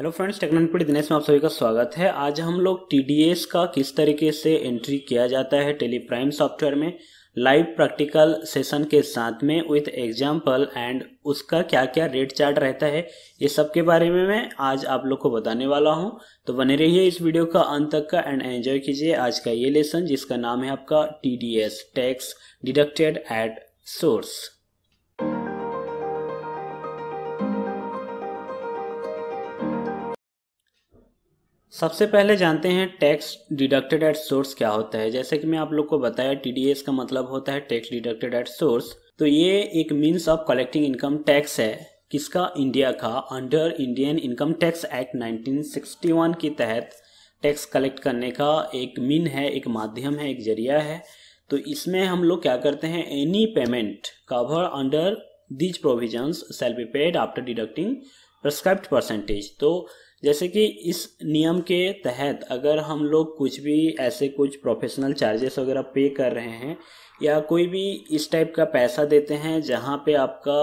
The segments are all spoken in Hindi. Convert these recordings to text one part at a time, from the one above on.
हेलो फ्रेंड्स टेक्नोलॉजी दिनेश में आप सभी का स्वागत है आज हम लोग टी का किस तरीके से एंट्री किया जाता है टेली प्राइम सॉफ्टवेयर में लाइव प्रैक्टिकल सेशन के साथ में विथ एग्जाम्पल एंड उसका क्या क्या रेट चार्ट रहता है ये सब के बारे में मैं आज आप लोग को बताने वाला हूँ तो बने रहिए इस वीडियो का अंत तक का एंड एंजॉय कीजिए आज का ये लेसन जिसका नाम है आपका T D S tax deducted at source सबसे पहले जानते हैं टैक्स डिडक्टेड एट सोर्स क्या होता है जैसे कि मैं आप लोग को बताया टीडीएस का मतलब होता है टैक्स डिडक्टेड एट सोर्स तो ये एक means of collecting income tax है किसका इंडिया का under Indian income tax act 1961 के तहत टैक्स कलेक्ट करने का एक मीन है एक माध्यम है एक जरिया है तो इसमें हम लोग क्या करते हैं any payment cover under these provision shall be paid after deducting prescribed percentage तो जैसे कि इस नियम के तहत अगर हम लोग कुछ भी ऐसे कुछ प्रोफेशनल चार्जेस वगैरह पे कर रहे हैं या कोई भी इस टाइप का पैसा देते हैं जहाँ पे आपका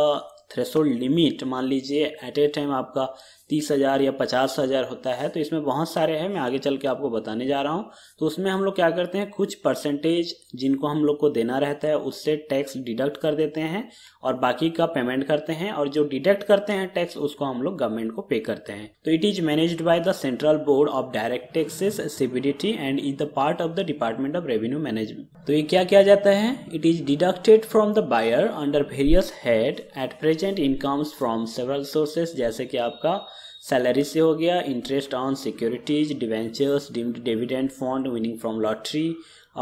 थ्रेशोल्ड लिमिट मान लीजिए एट ए टाइम आपका तीस हज़ार या पचास हज़ार होता है तो इसमें बहुत सारे हैं मैं आगे चल के आपको बताने जा रहा हूँ तो उसमें हम लोग क्या करते हैं कुछ परसेंटेज जिनको हम लोग को देना रहता है उससे टैक्स डिडक्ट कर देते हैं और बाकी का पेमेंट करते हैं और जो डिडक्ट करते हैं टैक्स उसको हम लोग गवर्नमेंट को पे करते हैं तो it is manage by the central board of direct taxes CBDT and is the part of the department of revenue management तो ये क्या किया जाता है it is deducted from the buyer under various head at present incomes from several sources जैसे कि आपका सैलरी से हो गया interest on securities debentures deemed dividend fund winning from lottery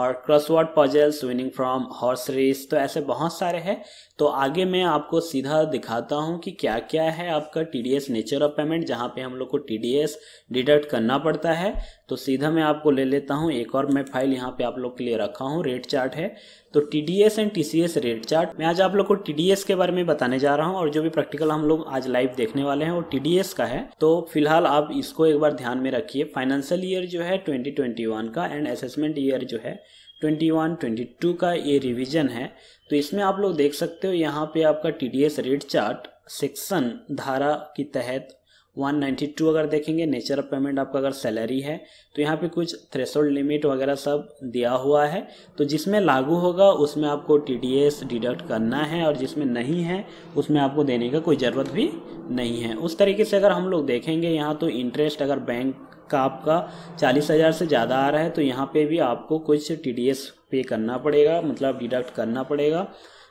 और crossword puzzles winning from horse race तो ऐसे बहुत सारे हैं तो आगे मैं आपको सीधा दिखाता हूँ कि क्या क्या है आपका T D S nature of payment जहाँ पे हम लोग को टी डी एस डिडक्ट करना पड़ता है तो सीधा मैं आपको ले लेता हूँ एक और मैं फाइल यहाँ पे आप लोग के लिए रखा हूँ रेट चार्ट है तो T D S and T C S rate chart मैं आज आप लोग को टी डी एस के बारे में बताने जा रहा हूँ और जो भी प्रैक्टिकल हम लोग आज लाइव देखने वाले हैं वो टी डी एस का है तो फिलहाल आप इसको एक बार ध्यान में रखिए फाइनेंशियल ईयर जो है ट्वेंटी ट्वेंटी वन का एंड असेसमेंट ईयर जो है ट्वेंटी वन ट्वेंटी टू का ये रिविजन है तो इसमें आप लोग देख सकते हो यहाँ पे आपका T D S rate chart section धारा के तहत 192 अगर देखेंगे नेचर ऑफ पेमेंट आपका अगर सैलरी है तो यहाँ पे कुछ थ्रेशोल्ड लिमिट वगैरह सब दिया हुआ है तो जिसमें लागू होगा उसमें आपको टी डिडक्ट करना है और जिसमें नहीं है उसमें आपको देने का कोई ज़रूरत भी नहीं है उस तरीके से अगर हम लोग देखेंगे यहाँ तो इंटरेस्ट अगर बैंक का आपका चालीस हज़ार से ज़्यादा आ रहा है तो यहाँ पर भी आपको कुछ टी डी एस पे करना पड़ेगा मतलब डिडक्ट करना पड़ेगा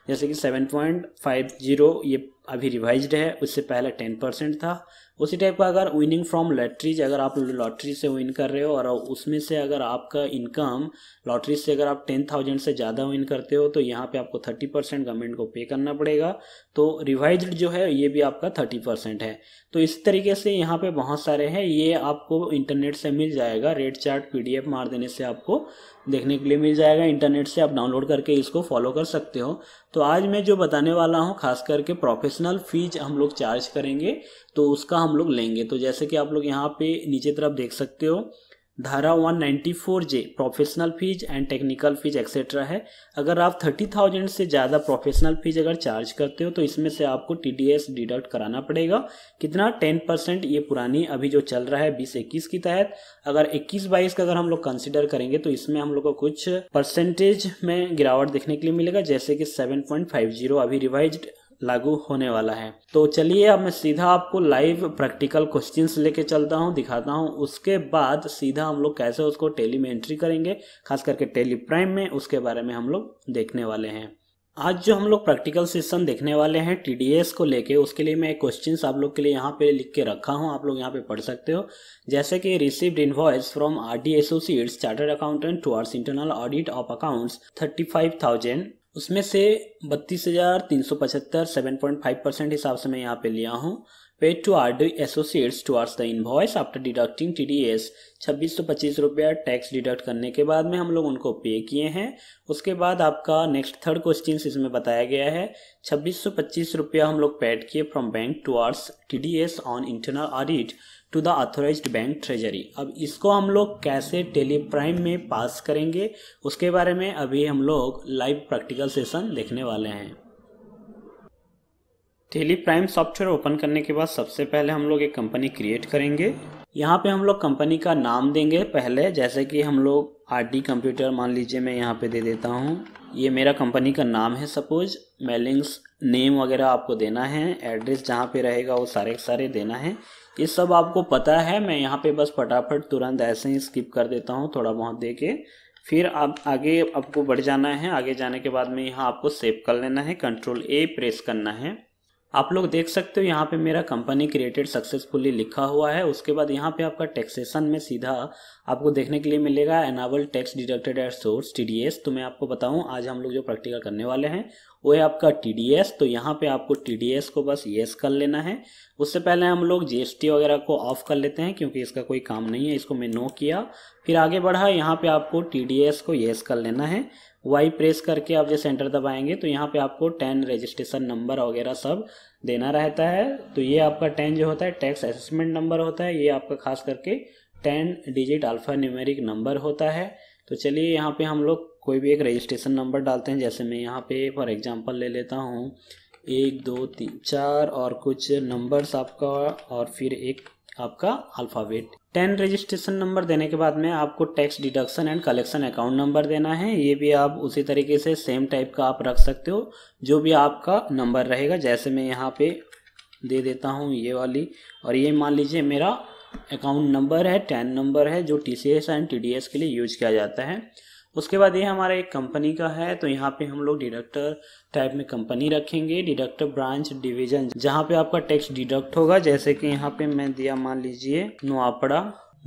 जैसे कि सेवन पॉइंट फाइव जीरो ये अभी रिवाइज्ड है उससे पहले टेन परसेंट था उसी टाइप का अगर विनिंग फ्रॉम लॉटरीज अगर आप लॉटरी से विन कर रहे हो और उसमें से अगर आपका इनकम लॉटरी से अगर आप टेन थाउजेंड से ज़्यादा विन करते हो तो यहाँ पे आपको थर्टी परसेंट गवर्नमेंट को पे करना पड़ेगा तो रिवाइज जो है ये भी आपका थर्टी परसेंट है तो इस तरीके से यहाँ पे बहुत सारे हैं ये आपको इंटरनेट से मिल जाएगा रेड चार्ट पी मार देने से आपको देखने के लिए मिल जाएगा इंटरनेट से आप डाउनलोड करके इसको फॉलो कर सकते हो तो आज मैं जो बताने वाला हूँ खास करके प्रोफेशनल फीस हम लोग चार्ज करेंगे तो उसका हम लोग लेंगे तो जैसे कि आप लोग यहाँ पे नीचे तरफ देख सकते हो धारा 194 J professional fees and technical fees etcetera है अगर आप 30,000 से ज़्यादा प्रोफेशनल फीस अगर चार्ज करते हो तो इसमें से आपको टीडीएस डिडक्ट कराना पड़ेगा कितना 10 परसेंट ये पुरानी अभी जो चल रहा है बीस इक्कीस के तहत अगर इक्कीस बाईस का अगर हम लोग कंसिडर करेंगे तो इसमें हम लोग को कुछ परसेंटेज में गिरावट देखने के लिए मिलेगा जैसे कि सेवन अभी रिवाइज लागू होने वाला है तो चलिए अब मैं सीधा आपको लाइव प्रैक्टिकल क्वेश्चंस लेके चलता हूँ दिखाता हूँ उसके बाद सीधा हम लोग कैसे उसको टेली में एंट्री करेंगे खास करके टेली प्राइम में उसके बारे में हम लोग देखने वाले हैं आज जो हम लोग प्रैक्टिकल सेशन देखने वाले हैं टीडीएस को लेके उसके लिए मैं एक क्वेश्चन आप लोग के लिए यहाँ पे लिख के रखा हूँ आप लोग यहाँ पे पढ़ सकते हो जैसे कि received invoice from R D associates chartered accountant towards internal audit of accounts thirty five thousand उसमें से बत्तीस हज़ार तीन सौ पचहत्तर सेवन पॉइंट फाइव परसेंट हिसाब से मैं यहाँ पे लिया हूँ paid to RD Associates towards the invoice after deducting TDS छब्बीस सौ पच्चीस रुपया टैक्स डिडक्ट करने के बाद में हम लोग उनको पे किए हैं उसके बाद आपका नेक्स्ट थर्ड क्वेश्चन इसमें बताया गया है छब्बीस सौ पच्चीस रुपया हम लोग पेड किए from bank T D S on internal audit to the authorise bank treasury अब इसको हम लोग कैसे टेली प्राइम में पास करेंगे उसके बारे में अभी हम लोग लाइव प्रैक्टिकल सेशन देखने वाले हैं टेली प्राइम सॉफ्टवेयर ओपन करने के बाद सबसे पहले हम लोग एक कंपनी क्रिएट करेंगे यहाँ पे हम लोग कंपनी का नाम देंगे पहले जैसे कि हम लोग आर डी कंप्यूटर मान लीजिए मैं यहाँ पे दे देता हूँ ये मेरा कंपनी का नाम है सपोज मेलिंग्स नेम वगैरह आपको देना है एड्रेस जहाँ पे रहेगा वो सारे सारे देना है ये सब आपको पता है मैं यहाँ पे बस फटाफट तुरंत ऐसे ही स्किप कर देता हूँ थोड़ा बहुत दे के फिर आप आगे आपको बढ़ जाना है आगे जाने के बाद में यहाँ आपको सेव कर लेना है कंट्रोल ए प्रेस करना है आप लोग देख सकते हो यहाँ पे मेरा कंपनी क्रिएटेड सक्सेसफुली लिखा हुआ है उसके बाद यहाँ पे आपका टैक्सेशन में सीधा आपको देखने के लिए मिलेगा annual tax deducted at source TDS तो मैं आपको बताऊँ आज हम लोग जो प्रैक्टिकल करने वाले हैं वो है आपका टीडीएस तो यहाँ पे आपको टीडीएस को बस येस कर लेना है उससे पहले हम लोग जीएसटी वगैरह को ऑफ कर लेते हैं क्योंकि इसका कोई काम नहीं है इसको मैं नो किया फिर आगे बढ़ा यहाँ पे आपको टीडीएस को येस कर लेना है वाई प्रेस करके आप जैसे एंटर दबाएंगे तो यहाँ पे आपको टेन रजिस्ट्रेशन नंबर वगैरह सब देना रहता है तो ये आपका टेन जो होता है टैक्स असेसमेंट नंबर होता है ये आपका खास करके ten digit alpha numeric number होता है तो चलिए यहाँ पे हम लोग कोई भी एक रजिस्ट्रेशन नंबर डालते हैं जैसे मैं यहाँ पे फॉर एग्जाम्पल ले लेता हूँ एक दो तीन चार और कुछ नंबर्स आपका और फिर एक आपका अल्फ़ावेट टेन रजिस्ट्रेशन नंबर देने के बाद में आपको tax deduction and collection account number देना है ये भी आप उसी तरीके से सेम टाइप का आप रख सकते हो जो भी आपका नंबर रहेगा जैसे मैं यहाँ पे दे देता हूँ ये वाली और ये मान लीजिए मेरा अकाउंट नंबर है टैन नंबर है जो T C S and T D S के लिए यूज किया जाता है उसके बाद ये हमारा एक कंपनी का है तो यहाँ पे हम लोग डिडक्टर टाइप में कंपनी रखेंगे डिडक्टर ब्रांच डिवीजन जहाँ पे आपका टैक्स डिडक्ट होगा जैसे कि यहाँ पे मैं दिया मान लीजिए नोआपड़ा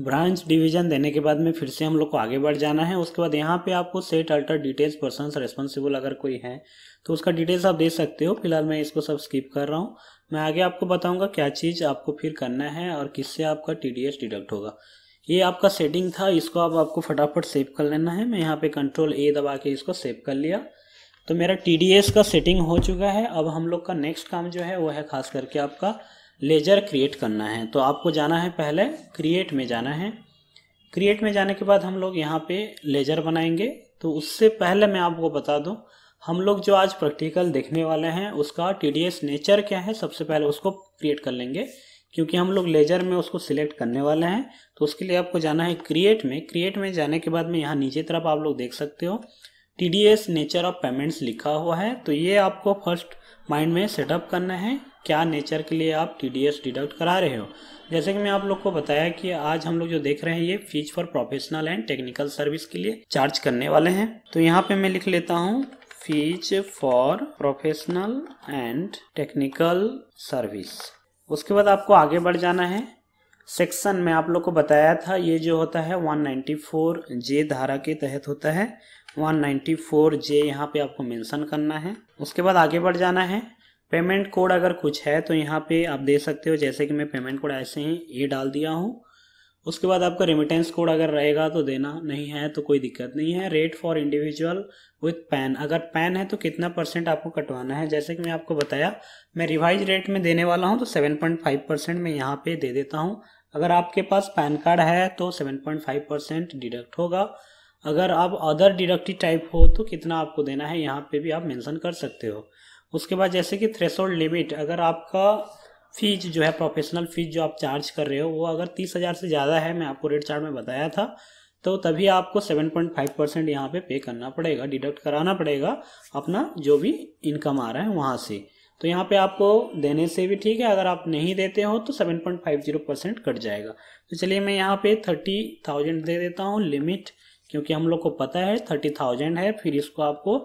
ब्रांच डिवीजन देने के बाद में फिर से हम लोग को आगे बढ़ जाना है उसके बाद यहाँ पे आपको set alter details person responsible अगर कोई है तो उसका डिटेल्स आप दे सकते हो फिलहाल मैं इसको सब स्किप कर रहा हूँ मैं आगे आपको बताऊंगा क्या चीज़ आपको फिर करना है और किससे आपका टी डिडक्ट होगा ये आपका सेटिंग था इसको आप आपको फटाफट सेव कर लेना है मैं यहाँ पे कंट्रोल ए दबा के इसको सेव कर लिया तो मेरा टी का सेटिंग हो चुका है अब हम लोग का नेक्स्ट काम जो है वो है खास करके आपका लेजर क्रिएट करना है तो आपको जाना है पहले क्रिएट में जाना है क्रिएट में जाने के बाद हम लोग यहाँ पे लेजर बनाएंगे तो उससे पहले मैं आपको बता दूँ हम लोग जो आज प्रैक्टिकल देखने वाले हैं उसका टी नेचर क्या है सबसे पहले उसको क्रिएट कर लेंगे क्योंकि हम लोग लेजर में उसको सिलेक्ट करने वाले हैं तो उसके लिए आपको जाना है क्रिएट में क्रिएट में जाने के बाद में यहाँ नीचे तरफ आप लोग देख सकते हो T D S nature of payments लिखा हुआ है तो ये आपको फर्स्ट माइंड में सेटअप करना है क्या नेचर के लिए आप टी डी एस डिडक्ट करा रहे हो जैसे कि मैं आप लोग को बताया कि आज हम लोग जो देख रहे हैं ये fees for professional and technical service के लिए चार्ज करने वाले हैं तो यहाँ पे मैं लिख लेता हूँ fees for professional and technical service उसके बाद आपको आगे बढ़ जाना है सेक्शन में आप लोग को बताया था ये जो होता है 194 जे धारा के तहत होता है 194 जे यहाँ पे आपको मेंशन करना है उसके बाद आगे बढ़ जाना है पेमेंट कोड अगर कुछ है तो यहाँ पे आप दे सकते हो जैसे कि मैं पेमेंट कोड ऐसे ही ए डाल दिया हूँ उसके बाद आपका रेमिटेंस कोड अगर रहेगा तो देना नहीं है तो कोई दिक्कत नहीं है rate for individual with PAN अगर पैन है तो कितना परसेंट आपको कटवाना है जैसे कि मैं आपको बताया मैं रिवाइज रेट में देने वाला हूँ तो सेवन पॉइंट फाइव परसेंट मैं यहाँ पे दे देता हूँ अगर आपके पास पैन कार्ड है तो seven point five percent deduct होगा अगर आप अदर डिडक्टिव टाइप हो तो कितना आपको देना है यहाँ पे भी आप मैंसन कर सकते हो उसके बाद जैसे कि थ्रेशोल्ड लिमिट अगर आपका फीस जो है प्रोफेशनल फीस जो आप चार्ज कर रहे हो वो अगर तीस हज़ार से ज़्यादा है मैं आपको रेट चार्ट में बताया था तो तभी आपको 7.5 परसेंट यहाँ पे पे करना पड़ेगा डिडक्ट कराना पड़ेगा अपना जो भी इनकम आ रहा है वहाँ से तो यहाँ पे आपको देने से भी ठीक है अगर आप नहीं देते हो तो 7.50 परसेंट कट जाएगा तो चलिए मैं यहाँ पे 30,000 दे देता हूँ लिमिट क्योंकि हम लोग को पता है 30,000 है फिर इसको आपको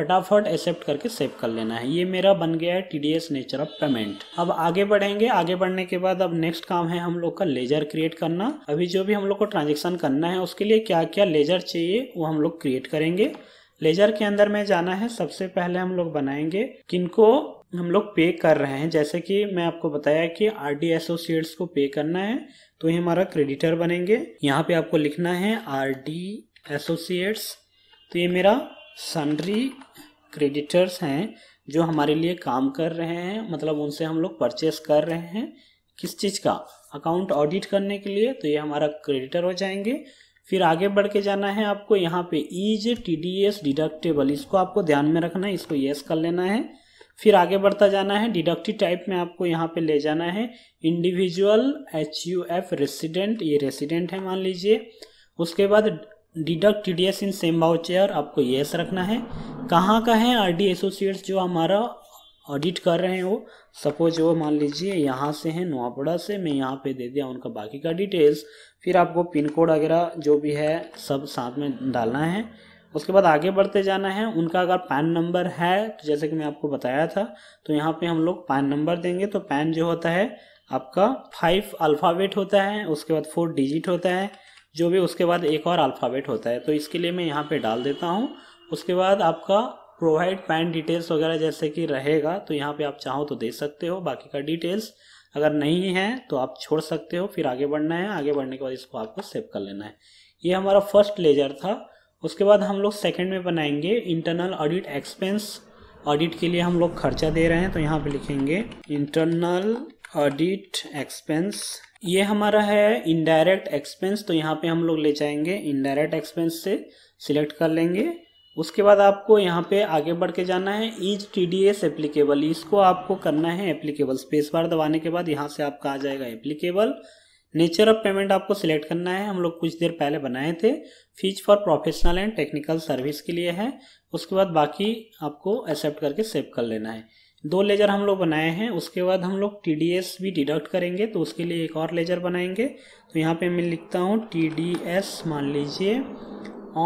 फटाफट एक्सेप्ट करके सेव कर लेना है ये मेरा बन गया है T D S nature of payment अब आगे बढ़ेंगे आगे बढ़ने के बाद अब नेक्स्ट काम है हम लोग का लेजर क्रिएट करना अभी जो भी हम लोग को ट्रांजेक्शन करना है उसके लिए क्या क्या लेजर चाहिए वो हम लोग क्रिएट करेंगे लेजर के अंदर में जाना है सबसे पहले हम लोग बनाएंगे किनको हम लोग पे कर रहे हैं जैसे कि मैं आपको बताया कि आर डी एसोसिएट्स को पे करना है तो ये हमारा क्रेडिटर बनेंगे यहाँ पे आपको लिखना है आर डी एसोसिएट्स तो ये मेरा सन्ड्री क्रेडिटर्स हैं जो हमारे लिए काम कर रहे हैं मतलब उनसे हम लोग परचेस कर रहे हैं किस चीज़ का अकाउंट ऑडिट करने के लिए तो ये हमारा क्रेडिटर हो जाएंगे फिर आगे बढ़ के जाना है आपको यहाँ पे is T D S deductible इसको आपको ध्यान में रखना है इसको येस कर लेना है फिर आगे बढ़ता जाना है डिडक्टिव टाइप में आपको यहाँ पे ले जाना है individual H U F resident ये रेसिडेंट है मान लीजिए उसके बाद deduct T D S in same voucher आपको येस रखना है कहाँ का है आर डी एसोसिएट्स जो हमारा ऑडिट कर रहे हैं वो सपोज वो मान लीजिए यहाँ से है नोआपड़ा से मैं यहाँ पे दे दिया उनका बाकी का डिटेल्स फिर आपको पिन कोड वगैरह जो भी है सब साथ में डालना है उसके बाद आगे बढ़ते जाना है उनका अगर पैन नंबर है तो जैसे कि मैं आपको बताया था तो यहाँ पे हम लोग पैन नंबर देंगे तो पैन जो होता है आपका फाइव अल्फ़ाबेट होता है उसके बाद फोर डिजिट होता है जो भी उसके बाद एक और अल्फ़ाबेट होता है तो इसके लिए मैं यहाँ पे डाल देता हूँ उसके बाद आपका प्रोवाइड पैन डिटेल्स वगैरह जैसे कि रहेगा तो यहाँ पे आप चाहो तो दे सकते हो बाकी का डिटेल्स अगर नहीं है तो आप छोड़ सकते हो फिर आगे बढ़ना है आगे बढ़ने के बाद इसको आपको सेव कर लेना है ये हमारा फर्स्ट लेजर था उसके बाद हम लोग सेकेंड में बनाएंगे इंटरनल ऑडिट एक्सपेंस ऑडिट के लिए हम लोग खर्चा दे रहे हैं तो यहाँ पर लिखेंगे इंटरनल ऑडिट एक्सपेंस ये हमारा है इनडायरेक्ट एक्सपेंस तो यहाँ पे हम लोग ले जाएंगे इनडायरेक्ट एक्सपेंस से सिलेक्ट कर लेंगे उसके बाद आपको यहाँ पे आगे बढ़ के जाना है is T D S applicable इसको आपको करना है एप्लीकेबल स्पेस बार दबाने के बाद यहाँ से आपका आ जाएगा एप्लीकेबल नेचर ऑफ पेमेंट आपको सिलेक्ट करना है हम लोग कुछ देर पहले बनाए थे fees for professional and technical service के लिए है उसके बाद बाकी आपको एक्सेप्ट करके सेव कर लेना है दो लेजर हम लोग बनाए हैं उसके बाद हम लोग टी भी डिडक्ट करेंगे तो उसके लिए एक और लेजर बनाएंगे तो यहाँ पे मैं लिखता हूँ टी मान लीजिए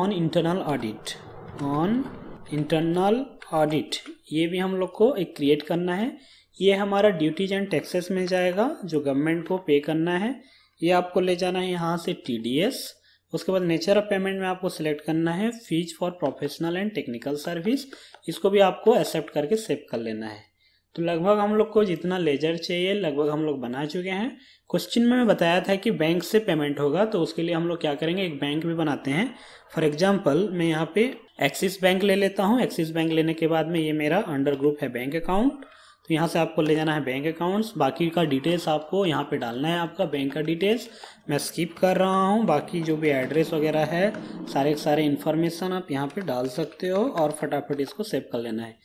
on internal audit on internal audit ये भी हम लोग को एक क्रिएट करना है ये हमारा ड्यूटीज एंड टैक्सेस में जाएगा जो गवर्नमेंट को पे करना है ये आपको ले जाना है यहाँ से टी डी एस उसके बाद नेचर ऑफ पेमेंट में आपको सिलेक्ट करना है fees for professional and technical service इसको भी आपको एक्सेप्ट करके सेव कर लेना है तो लगभग हम लोग को जितना लेजर चाहिए लगभग हम लोग बना चुके हैं क्वेश्चन में मैं बताया था कि बैंक से पेमेंट होगा तो उसके लिए हम लोग क्या करेंगे एक बैंक भी बनाते हैं फॉर एग्जाम्पल मैं यहाँ पे एक्सिस बैंक ले लेता हूँ एक्सिस बैंक लेने के बाद में ये मेरा अंडर ग्रुप है बैंक अकाउंट तो यहाँ से आपको ले जाना है बैंक अकाउंट्स बाकी का डिटेल्स आपको यहाँ पे डालना है आपका बैंक का डिटेल्स मैं स्किप कर रहा हूँ बाकी जो भी एड्रेस वगैरह है सारे के सारे इन्फॉर्मेशन आप यहाँ पे डाल सकते हो और फटाफट इसको सेव कर लेना है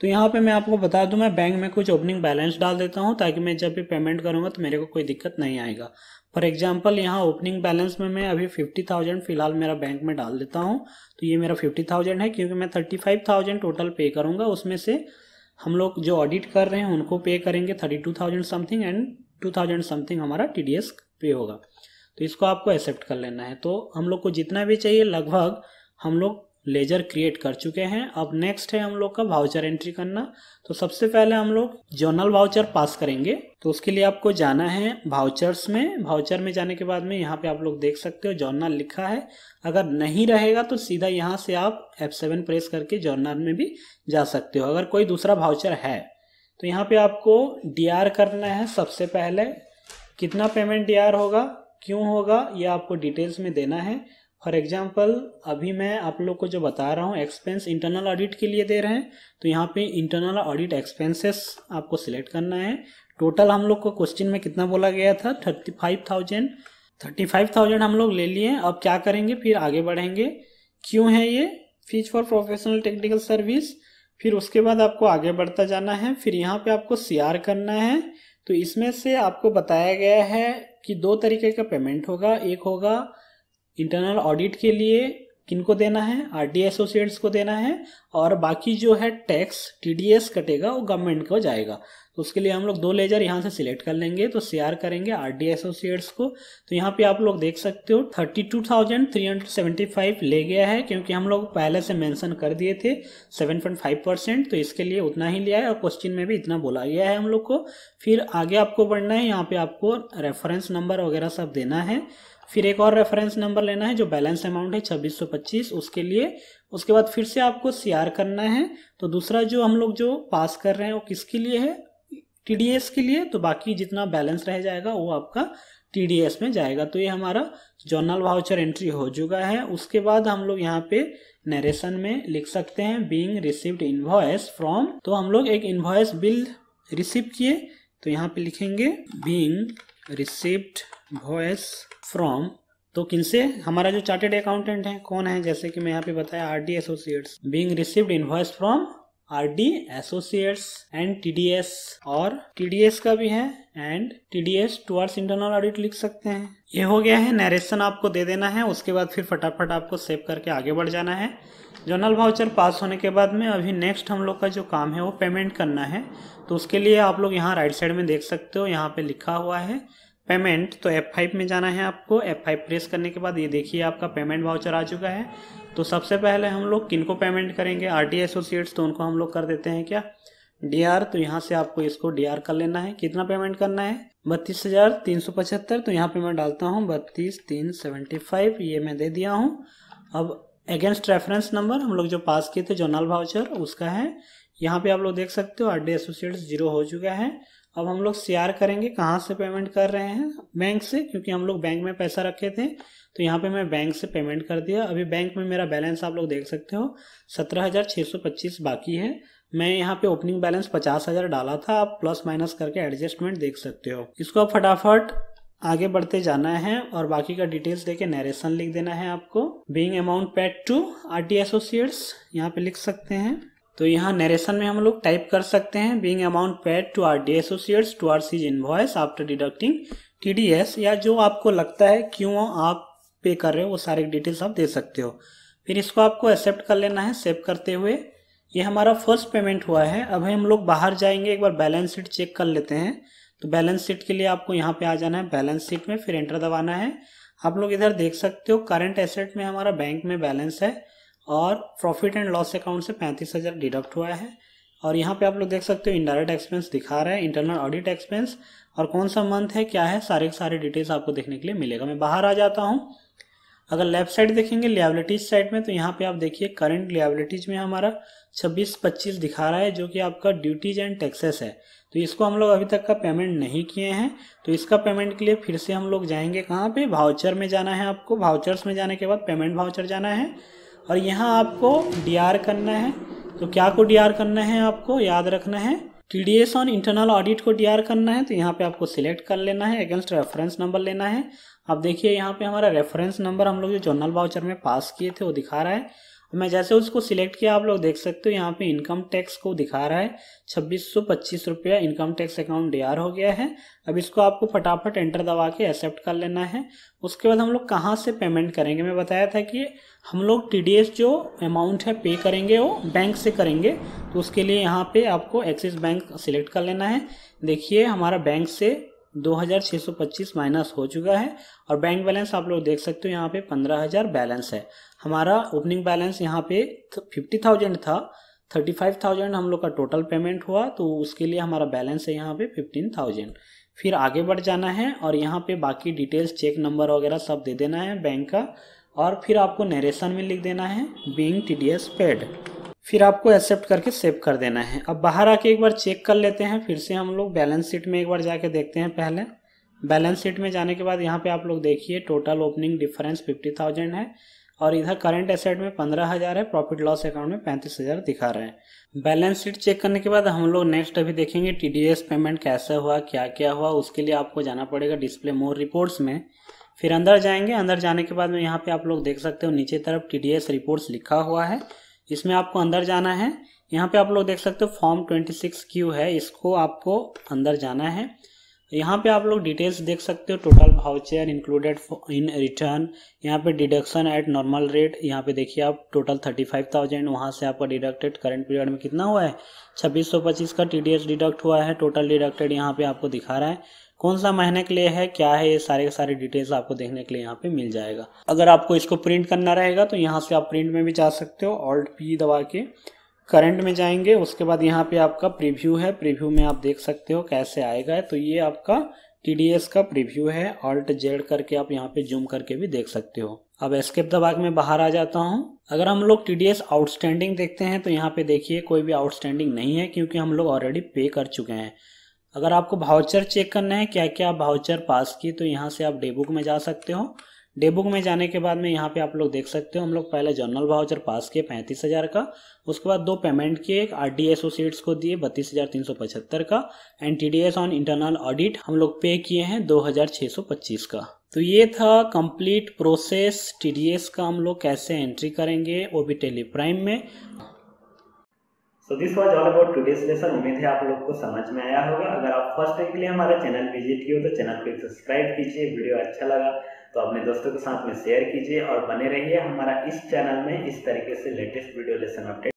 तो यहाँ पे मैं आपको बता दूँ मैं बैंक में कुछ ओपनिंग बैलेंस डाल देता हूँ ताकि मैं जब भी पेमेंट करूँगा तो मेरे को कोई दिक्कत नहीं आएगा फॉर एग्जाम्पल यहाँ ओपनिंग बैलेंस में मैं अभी फिफ्टी थाउजेंड फिलहाल मेरा बैंक में डाल देता हूँ तो ये मेरा फिफ्टी थाउजेंड है क्योंकि मैं थर्टी फाइव थाउजेंड टोटल पे करूँगा उसमें से हम लोग जो ऑडिट कर रहे हैं उनको पे करेंगे thirty two thousand something and two thousand something हमारा टी डी एस पे होगा तो इसको आपको एक्सेप्ट कर लेना है तो हम लोग को जितना भी चाहिए लगभग हम लोग लेजर क्रिएट कर चुके हैं अब नेक्स्ट है हम लोग का भाउचर एंट्री करना तो सबसे पहले हम लोग जर्नल भाउचर पास करेंगे तो उसके लिए आपको जाना है भाउचर्स में भाउचर में जाने के बाद में यहाँ पे आप लोग देख सकते हो जर्नल लिखा है अगर नहीं रहेगा तो सीधा यहाँ से आप F7 प्रेस करके जर्नल में भी जा सकते हो अगर कोई दूसरा भाउचर है तो यहाँ पे आपको डी करना है सबसे पहले कितना पेमेंट डी होगा क्यों होगा यह आपको डिटेल्स में देना है फॉर एग्जाम्पल अभी मैं आप लोग को जो बता रहा हूँ एक्सपेंस इंटरनल ऑडिट के लिए दे रहे हैं तो यहाँ पे इंटरनल ऑडिट एक्सपेंसेस आपको सिलेक्ट करना है टोटल हम लोग को क्वेश्चन में कितना बोला गया था thirty five thousand thirty five thousand हम लोग ले लिए अब क्या करेंगे फिर आगे बढ़ेंगे क्यों है ये fees for professional technical service फिर उसके बाद आपको आगे बढ़ता जाना है फिर यहाँ पे आपको आर करना है तो इसमें से आपको बताया गया है कि दो तरीके का पेमेंट होगा एक होगा इंटरनल ऑडिट के लिए किनको देना है आरडी एसोसिएट्स को देना है और बाकी जो है टैक्स टीडीएस कटेगा वो गवर्नमेंट को जाएगा तो उसके लिए हम लोग दो लेजर यहाँ से सिलेक्ट कर लेंगे तो सीआर करेंगे आरडी एसोसिएट्स को तो यहाँ पे आप लोग देख सकते हो thirty two thousand three hundred seventy five ले गया है क्योंकि हम लोग पहले से मेंशन कर दिए थे सेवन पॉइंट फाइव परसेंट तो इसके लिए उतना ही लिया है और क्वेश्चन में भी इतना बोला गया है हम लोग को फिर आगे आपको बढ़ना है यहाँ पे आपको रेफरेंस नंबर वगैरह सब देना है फिर एक और रेफरेंस नंबर लेना है जो बैलेंस अमाउंट है 2625 उसके लिए उसके बाद फिर से आपको सीआर करना है तो दूसरा जो हम लोग जो पास कर रहे हैं वो किसके लिए है टीडीएस के लिए तो बाकी जितना बैलेंस रह जाएगा वो आपका टीडीएस में जाएगा तो ये हमारा जर्नल वाउचर एंट्री हो चुका है उसके बाद हम लोग यहाँ पे नरेशन में लिख सकते हैं बींग रिसिव्ड इन्वॉयस फ्रॉम तो हम लोग एक इन्वॉयस बिल रिसीव किए तो यहाँ पे लिखेंगे बींग रिसिव्ड वॉयस फ्रॉम तो किनसे हमारा जो चार्टेड अकाउंटेंट है कौन है जैसे कि मैं यहाँ पे बताया R D associates being received voice from R D associates and T D S और टी डी एस का भी है and T D S towards internal audit लिख सकते हैं ये हो गया है नरेशन आपको दे देना है उसके बाद फिर फटाफट आपको सेव करके आगे बढ़ जाना है जर्नल वाउचर पास होने के बाद में अभी नेक्स्ट हम लोग का जो काम है वो पेमेंट करना है तो उसके लिए आप लोग यहाँ राइट साइड में देख सकते हो यहाँ पे लिखा हुआ है पेमेंट तो F5 में जाना है आपको F5 प्रेस करने के बाद ये देखिए आपका पेमेंट वाउचर आ चुका है तो सबसे पहले हम लोग किनको पेमेंट करेंगे आर टी एसोसिएट्स तो उनको हम लोग कर देते हैं क्या डी आर तो यहाँ से आपको इसको डी आर कर लेना है कितना पेमेंट करना है बत्तीस हजार तीन सौ पचहत्तर तो यहाँ पे मैं डालता हूँ बत्तीस तीन सेवेंटी फाइव ये मैं दे दिया हूँ अब अगेंस्ट रेफरेंस नंबर हम लोग जो पास किए थे जोनल वाउचर उसका है यहाँ पे आप लोग देख सकते हो आर डी एसोसिएट्स जीरो हो चुका है अब हम लोग सीआर करेंगे कहाँ से पेमेंट कर रहे हैं बैंक से क्योंकि हम लोग बैंक में पैसा रखे थे तो यहाँ पे मैं बैंक से पेमेंट कर दिया अभी बैंक में मेरा बैलेंस आप लोग देख सकते हो सत्रह हज़ार छः सौ पच्चीस बाकी है मैं यहाँ पे ओपनिंग बैलेंस पचास हज़ार डाला था आप प्लस माइनस करके एडजस्टमेंट देख सकते हो इसको आप फटाफट आगे बढ़ते जाना है और बाकी का डिटेल्स देके नरेशन लिख देना है आपको being amount paid to R T associates यहाँ पे लिख सकते हैं तो यहाँ नरेशन में हम लोग टाइप कर सकते हैं being amount paid to R D associates to आर सीज इनवॉइस आफ्टर डिडक्टिंग टीडीएस या जो आपको लगता है क्यों आप पे कर रहे हो वो सारे डिटेल्स आप दे सकते हो फिर इसको आपको एक्सेप्ट कर लेना है सेव करते हुए ये हमारा फर्स्ट पेमेंट हुआ है अभी हम लोग बाहर जाएंगे एक बार बैलेंस शीट चेक कर लेते हैं तो बैलेंस शीट के लिए आपको यहाँ पे आ जाना है बैलेंस शीट में फिर एंटर दबाना है आप लोग इधर देख सकते हो करंट एसेट में हमारा बैंक में बैलेंस है और प्रॉफिट एंड लॉस अकाउंट से पैंतीस हज़ार डिडक्ट हुआ है और यहाँ पे आप लोग देख सकते हो इनडायरेक्ट एक्सपेंस दिखा रहा है इंटरनल ऑडिट एक्सपेंस और कौन सा मंथ है क्या है सारे सारे डिटेल्स आपको देखने के लिए मिलेगा मैं बाहर आ जाता हूँ अगर लेफ्ट साइड देखेंगे लियाबिलिटीज साइड में तो यहाँ पे आप देखिए करंट लियाबिलिटीज में हमारा छब्बीस पच्चीस दिखा रहा है जो कि आपका ड्यूटीज एंड टैक्सेस है तो इसको हम लोग अभी तक का पेमेंट नहीं किए हैं तो इसका पेमेंट के लिए फिर से हम लोग जाएंगे कहाँ पे भाउचर में जाना है आपको भाउचर्स में जाने के बाद पेमेंट भाउचर जाना है और यहाँ आपको डी करना है तो क्या को डी करना है आपको याद रखना है T D S on internal audit को डी करना है तो यहाँ पे आपको सिलेक्ट कर लेना है अगेंस्ट रेफरेंस नंबर लेना है अब देखिए यहाँ पे हमारा रेफरेंस नंबर हम लोग जो जर्नल बाउचर में पास किए थे वो दिखा रहा है मैं जैसे उसको सिलेक्ट किया आप लोग देख सकते हो यहाँ पे इनकम टैक्स को दिखा रहा है छब्बीस सौ पच्चीस रुपया इनकम टैक्स अकाउंट डी हो गया है अब इसको आपको फटाफट एंटर दबा के एक्सेप्ट कर लेना है उसके बाद हम लोग कहाँ से पेमेंट करेंगे मैं बताया था कि हम लोग टी जो अमाउंट है पे करेंगे वो बैंक से करेंगे तो उसके लिए यहाँ पर आपको एक्सिस बैंक सिलेक्ट कर लेना है देखिए हमारा बैंक से 2625 माइनस हो चुका है और बैंक बैलेंस आप लोग देख सकते हो यहाँ पे 15000 बैलेंस है हमारा ओपनिंग बैलेंस यहाँ पे 50000 था 35000 हम लोग का टोटल पेमेंट हुआ तो उसके लिए हमारा बैलेंस है यहाँ पे 15000 फिर आगे बढ़ जाना है और यहाँ पे बाकी डिटेल्स चेक नंबर वगैरह सब दे देना है बैंक का और फिर आपको नरेशन में लिख देना है being T D S paid फिर आपको एक्सेप्ट करके सेव कर देना है अब बाहर आके एक बार चेक कर लेते हैं फिर से हम लोग बैलेंस शीट में एक बार जाके देखते हैं पहले बैलेंस शीट में जाने के बाद यहाँ पे आप लोग देखिए total opening difference fifty thousand है और इधर करंट एसेट में पंद्रह हज़ार है प्रॉफिट लॉस अकाउंट में पैंतीस हज़ार दिखा रहे हैं बैलेंस शीट चेक करने के बाद हम लोग नेक्स्ट अभी देखेंगे टी पेमेंट कैसे हुआ क्या क्या हुआ उसके लिए आपको जाना पड़ेगा डिस्प्ले मोर रिपोर्ट्स में फिर अंदर जाएंगे अंदर जाने के बाद में यहाँ पे आप लोग देख सकते हो नीचे तरफ टी रिपोर्ट्स लिखा हुआ है इसमें आपको अंदर जाना है यहाँ पे आप लोग देख सकते हो फॉर्म 26 क्यू है इसको आपको अंदर जाना है यहाँ पे आप लोग डिटेल्स देख सकते हो total voucher included in return यहाँ पे डिडक्शन एट नॉर्मल रेट यहाँ पे देखिए आप टोटल थर्टी फाइव थाउजेंड वहाँ से आपका डिडक्टेड करंट पीरियड में कितना हुआ है छब्बीस सौ पच्चीस का टीडीएस डिडक्ट हुआ है टोटल डिडक्टेड यहाँ पे आपको दिखा रहा है कौन सा महीने के लिए है क्या है ये सारे के सारे डिटेल्स आपको देखने के लिए यहाँ पे मिल जाएगा अगर आपको इसको प्रिंट करना रहेगा तो यहाँ से आप प्रिंट में भी जा सकते हो ऑल्ट पी दबा के करंट में जाएंगे उसके बाद यहाँ पे आपका प्रीव्यू है प्रीव्यू में आप देख सकते हो कैसे आएगा तो ये आपका टी का प्रिव्यू है ऑल्ट जेड करके आप यहाँ पे जूम करके भी देख सकते हो अब स्केप दबा के मैं बाहर आ जाता हूँ अगर हम लोग टी आउटस्टैंडिंग देखते हैं तो यहाँ पे देखिए कोई भी आउटस्टैंडिंग नहीं है क्योंकि हम लोग ऑलरेडी पे कर चुके हैं अगर आपको भाउचर चेक करना है क्या क्या भाउचर पास की तो यहाँ से आप डेबुक में जा सकते हो डेबुक में जाने के बाद में यहाँ पे आप लोग देख सकते हो हम लोग पहले जर्नल भाउचर पास किए पैंतीस हज़ार का उसके बाद दो पेमेंट किए एक आर डी एसोसिएट्स को दिए बत्तीस हज़ार तीन सौ पचहत्तर का and T D S on internal audit हम लोग पे किए हैं दो हज़ार छः सौ पच्चीस का तो ये था complete process T D S का हम लोग कैसे एंट्री करेंगे ओ बी टेली प्राइम में so this was all about today's lesson उम्मीद है आप लोग को समझ में आया होगा अगर आप फर्स्ट टाइम के लिए हमारा चैनल विजिट किए तो चैनल को सब्सक्राइब कीजिए वीडियो अच्छा लगा तो अपने दोस्तों के साथ में शेयर कीजिए और बने रहिए हमारा इस चैनल में इस तरीके से लेटेस्ट वीडियो लेसन अपडेट